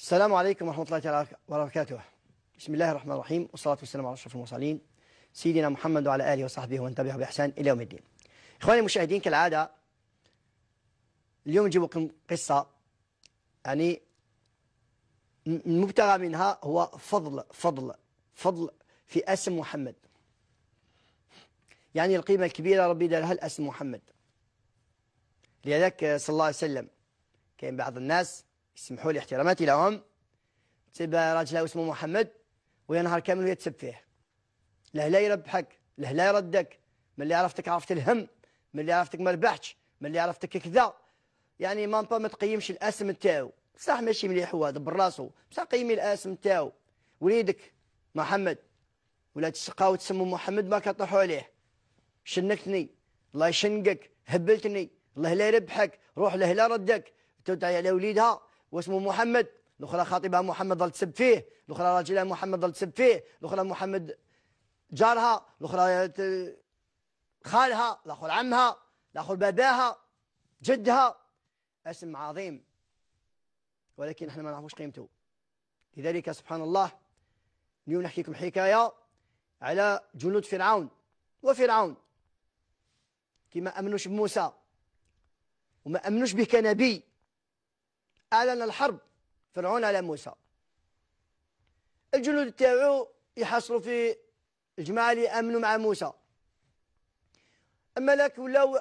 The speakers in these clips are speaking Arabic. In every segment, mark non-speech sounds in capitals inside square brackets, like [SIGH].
السلام عليكم ورحمة الله تعالى وبركاته بسم الله الرحمن الرحيم والصلاة والسلام على أشرف المرسلين سيدنا محمد وعلى آله وصحبه ومن تبعه بإحسان إلى يوم الدين إخواني المشاهدين كالعادة اليوم نجيب لكم قصة يعني المبتغى منها هو فضل فضل فضل في اسم محمد يعني القيمة الكبيرة ربي دارها الاسم محمد لذلك صلى الله عليه وسلم كان بعض الناس يسمحوا لي احتراماتي لهم تسب راجل اسمه محمد ويا نهار كامل ويا تسب فيه له لا يربحك له لا يردك من اللي عرفتك عرفت الهم من اللي عرفتك ما ربحتش من اللي عرفتك كذا يعني ما ما تقيمش الاسم تاعو بصح ماشي مليح هو دبر راسو بصح قيمي الاسم تاعو وليدك محمد ولا تسقى وتسمو محمد ما كطيحوا عليه شنكتني الله يشنقك هبلتني الله لا يربحك روح له لا ردك تدعي على وليدها واسمه محمد الاخرى خاطبها محمد ظل تسب فيه الاخرى راجلها محمد ظل تسب فيه الاخرى محمد جارها الاخرى خالها الاخر عمها الاخر باباها جدها اسم عظيم ولكن احنا ما نعرفوش قيمته لذلك سبحان الله اليوم نحكيكم حكاية على جنود فرعون وفرعون كما أمنوش بموسى وما أمنوش به كنبي أعلن الحرب فرعون على موسى الجنود تاعو يحصلوا في الجماعة اللي آمنوا مع موسى أما لك ولاو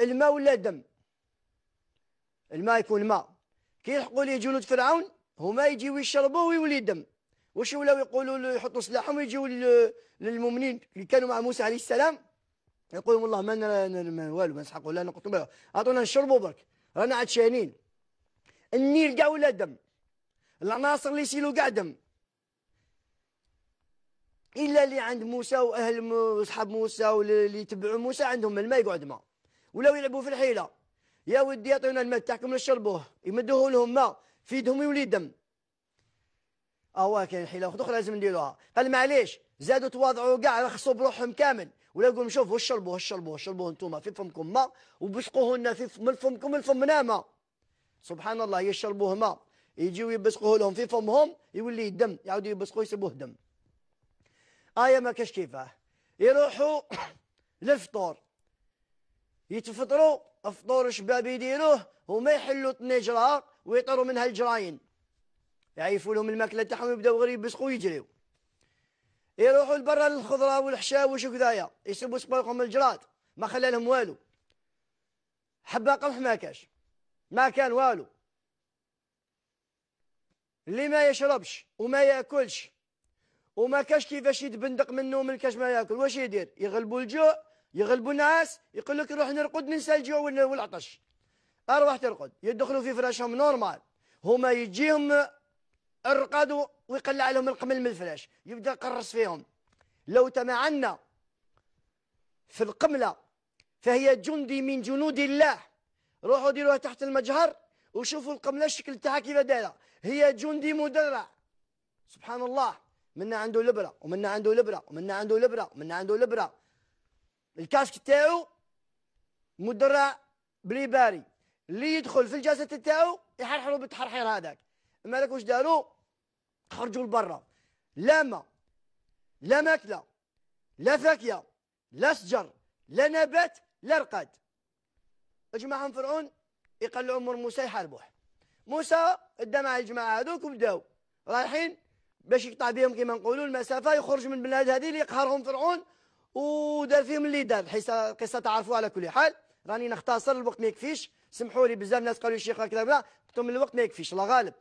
الماء ولا دم الماء يكون ماء كي يلحقوا ليه جنود فرعون هما يجيو يشربوا ويولي دم واش ولاو يقولوا يحطوا سلاحهم ويجيو للمؤمنين اللي كانوا مع موسى عليه السلام يقولوا والله ما والو ما نسحقوا لا نقتلوا اعطونا نشربوا برك رانا عاد شاينين النيل كاع ولا دم العناصر اللي يشيلوا كاع دم الا اللي عند موسى واهل اصحاب موسى واللي يتبعوا موسى عندهم الماء يقعد ما ولو يلعبوا في الحيله يا ودي يعطيونا الماء تاعكم نشربوه يمدوه لهم ما في يدهم يولي دم اوا كاين حيله اخرى لازم نديروها قال معليش زادوا تواضعوا كاع رخصوا بروحهم كامل ولا يقول شوفوا شربوه شربوه شربوه انتم في فمكم ما وبشقوه لنا في من فمكم من فمنا ما سبحان الله يشربوه ماء يجيو يبسقوه لهم في فمهم يولي الدم يعودوا يبسقوه يسبوه دم آية ما كاش كيفاه يروحوا [COUGHS] للفطور يتفطروا فطور الشباب يديروه هما يحلوا طنجره ويطيروا منها الجراين يعيفوا لهم الماكله تاعهم يبداو غير يبسقوا ويجريو يروحوا لبرا للخضره والحشاوش وكذايا يسبوا سباقهم الجراد ما خلى لهم والو حبه قمح ما كاش ما كان والو اللي ما يشربش وما ياكلش وما كاش كيفاش يتبندق منه ومن كاش ما ياكل واش يدير يغلبوا الجوع يغلبوا الناس يقول لك نروح نرقد ننسى الجوع والعطش اروح ترقد يدخلوا في فراشهم نورمال هما يجيهم الرقاد ويقلع لهم القمل من الفراش يبدا يقرص فيهم لو تمعنا في القمله فهي جندي من جنود الله روحوا ديروها تحت المجهر وشوفوا القملة الشكل تاعها كيف دايرة هي جندي مدرع سبحان الله منا عنده لبرة ومنا عنده لبرة ومنا عنده لبرة ومنا عنده لبرة الكاسك تاعو مدرع بلي باري اللي يدخل في الجسد تاعو يحرحروا بالتحرحير هذاك مالك واش داروا خرجوا لبرا لا ما لا ماكله لا فاكهه لا شجر لا نبات لا رقد اجمعهم فرعون يقلعوا امور موسى يحاربوه موسى مع الجماعه هذوك وبداو رايحين باش يقطع بهم كما نقولوا المسافه يخرج من البلاد هذه اللي يقهرهم فرعون ودار فيهم اللي دار حيت القصه تعرفوا على كل حال راني نختصر الوقت ما يكفيش سمحوا لي بزاف الناس قالوا الشيخ هكذا بلا قلت لهم الوقت ما يكفيش الله غالب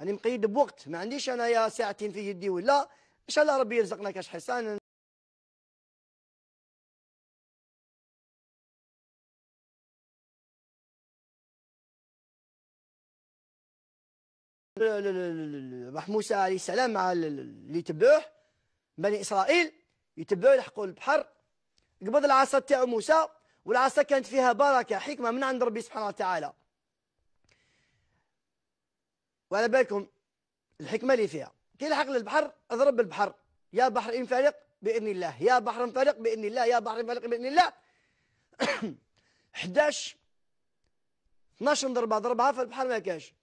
راني مقيد بوقت ما عنديش انايا ساعتين في يدي ولا ان شاء الله ربي يرزقنا كاش حصان راح موسى عليه السلام مع اللي تبعوه بني إسرائيل يتبعوا يلحقوا البحر قبض العصا تاع موسى والعصا كانت فيها بركة حكمة من عند ربي سبحانه وتعالى وعلى بالكم الحكمة اللي فيها كي لحق للبحر اضرب البحر يا بحر انفلق بإذن الله يا بحر انفلق بإذن الله يا بحر انفلق بإذن الله 11 12 ضربة ضربها في البحر ما كاش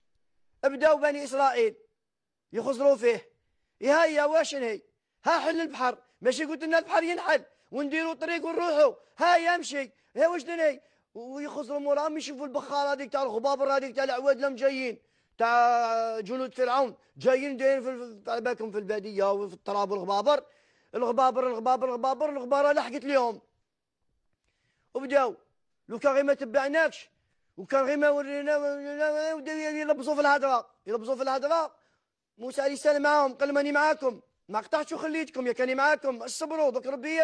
بداوا بني إسرائيل يخزروا فيه يا هيا واش هي ها حل البحر ماشي قلت لنا البحر ينحل ونديروا طريق ونروحوا ها يمشي ها واش دني ويخزروا موراهم يشوفوا البخاره هذيك تاع الغبابر هذيك تاع العواد لهم جايين تاع جنود فرعون جايين دايرين في على بالكم في الباديه وفي التراب والغبابر الغبابر الغبابر الغبابر الغباره لحقت لهم وبداو لو كان ما تبعناكش وكان غير ما ورينا يلبسوا في الهضره يلبسوا في الهضره موسى عليه السلام معاهم قال ماني معاكم ما قطعتش وخليتكم يا كاني معاكم الصبروا دوك ربي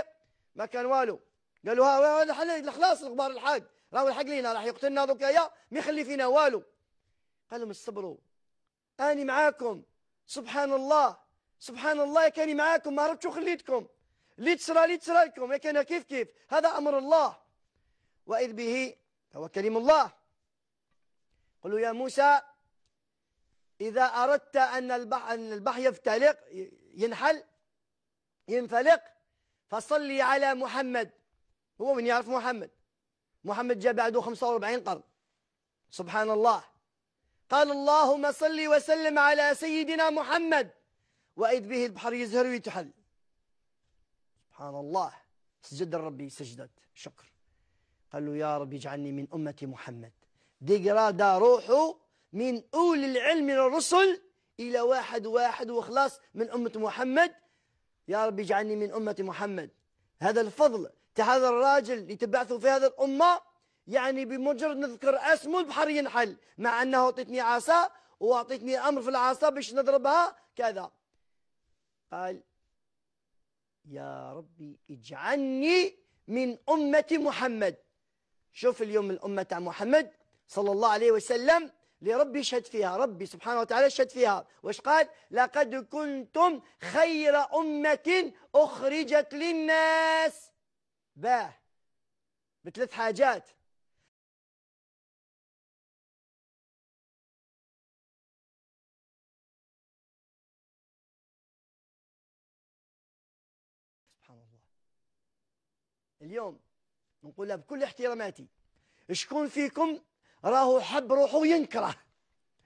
ما كان والو قالوا ها خلاص الغبار الحاج راهو الحق لينا راح يقتلنا دوك يا ما يخلي فينا والو قال لهم اصبروا اني معاكم سبحان الله سبحان الله يا كاني معاكم ما عرفتش وخليتكم اللي تصرى اللي تصرى لكم يا كان كيف كيف هذا امر الله واذ به هو كريم الله قل له يا موسى إذا أردت أن البحر, أن البحر يفتلق ينحل ينفلق فصلي على محمد هو من يعرف محمد محمد جاء بعده 45 قرن سبحان الله قال اللهم صل وسلم على سيدنا محمد وإذ به البحر يزهر ويتحل سبحان الله سجد الرب سجدت شكر قال له يا رب اجعلني من أمة محمد ديجراد روحه من أولي العلم من الرسل إلى واحد واحد وخلاص من أمة محمد يا رب اجعلني من أمة محمد هذا الفضل تاع هذا الراجل اللي تبعثه في هذه الأمة يعني بمجرد نذكر اسمه البحر ينحل مع أنه أعطيتني عصا وأعطيتني أمر في العصا باش نضربها كذا قال يا ربي اجعلني من أمة محمد شوف اليوم الأمة تاع محمد صلى الله عليه وسلم لربي شهد فيها ربي سبحانه وتعالى شهد فيها واش قال لقد كنتم خير أمة أخرجت للناس باه بثلاث حاجات سبحان الله اليوم نقولها بكل احتراماتي شكون فيكم راهو حب روحه ينكره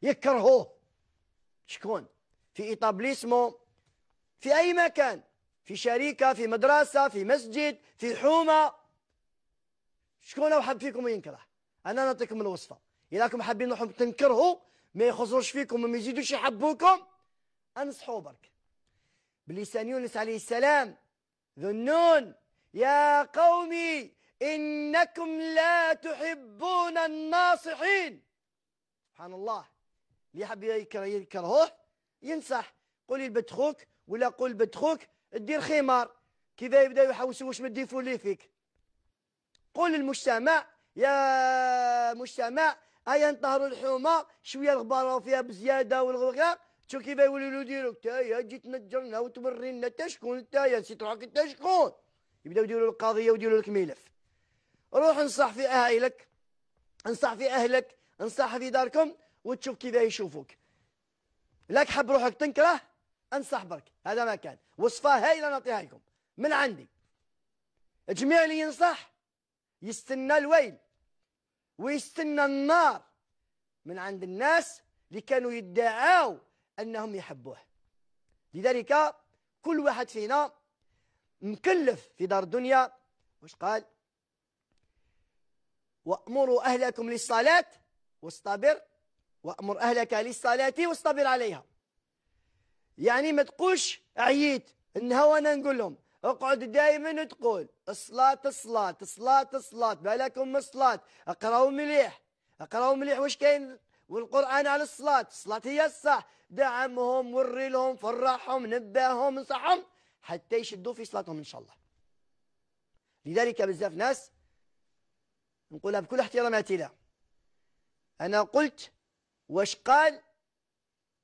يكرهوه شكون في ايطابليسمو في أي مكان في شركة في مدرسة في مسجد في حومة شكون راهو حب فيكم وينكره أنا نعطيكم الوصفة اذا كم حابين روحكم تنكرهوا ما يخزروش فيكم وما يزيدوش يحبوكم أنصحوا برك بلسان يونس عليه السلام ذو النون يا قومي إنكم لا تحبون الناصحين سبحان الله اللي يحب يكره يكرهوه ينصح قول لي لبتخوك ولا قول لبتخوك دير خمار كذا يبدا يحوسوا واش مدي فولي فيك قول للمجتمع يا مجتمع هيا نطهروا الحومه شويه الغبار فيها بزياده والغرق شو كيف ديروا انت يا جيت نجرنا وتورينا انت شكون يا نسيت روحك انت شكون يبداو يديروا القضيه ويديروا لك ملف روح انصح في أهلك انصح في أهلك انصح في داركم وتشوف كيف يشوفوك لا تحب روحك تنكره انصح برك هذا ما كان وصفة هايلة نعطيها لكم من عندي جميع اللي ينصح يستنى الويل ويستنى النار من عند الناس اللي كانوا يدعوا أنهم يحبوه لذلك كل واحد فينا مكلف في دار الدنيا واش قال وأمروا أهلكم للصلاة واصطبر وأمر أهلك للصلاة واصطبر عليها يعني ما تقولش عييت انها وانا نقول لهم اقعد دائما تقول الصلاة الصلاة الصلاة الصلاة بالكم من الصلاة اقراوا مليح اقراوا مليح واش كاين والقرآن على الصلاة الصلاة هي الصح دعمهم وري لهم فرحهم نبههم انصحهم حتى يشدوا في صلاتهم ان شاء الله لذلك بزاف ناس نقولها بكل احتراماتي له أنا قلت واش قال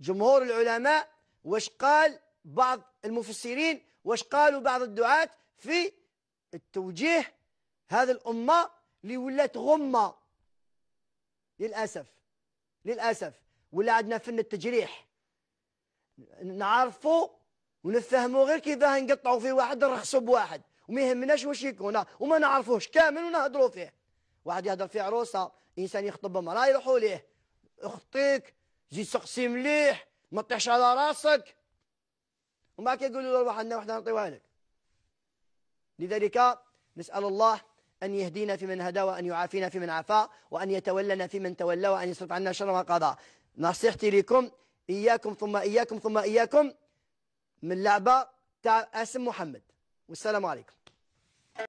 جمهور العلماء واش قال بعض المفسرين واش قالوا بعض الدعاة في التوجيه هذه الأمة اللي ولات غمة للأسف للأسف ولا عندنا فن التجريح نعرفوا ونفهموا غير كذا نقطعوا في واحد نرخصوا بواحد وما يهمناش واش يكون وما نعرفوهش كامل ونهضروا فيه واحد يهضر في عروسه انسان يخطب امراه يروحوا ليه اخطيك زيد سقسي مليح ما تطيحش على راسك وما كيقولوا له واحد وحده نعطيوها لك لذلك نسال الله أن يهدينا فيمن هدى وأن يعافينا فيمن عفا وأن يتولنا فيمن تولى وأن يصرف عنا شر ما قضى نصيحتي لكم إياكم ثم إياكم ثم إياكم من لعبة تاع اسم محمد والسلام عليكم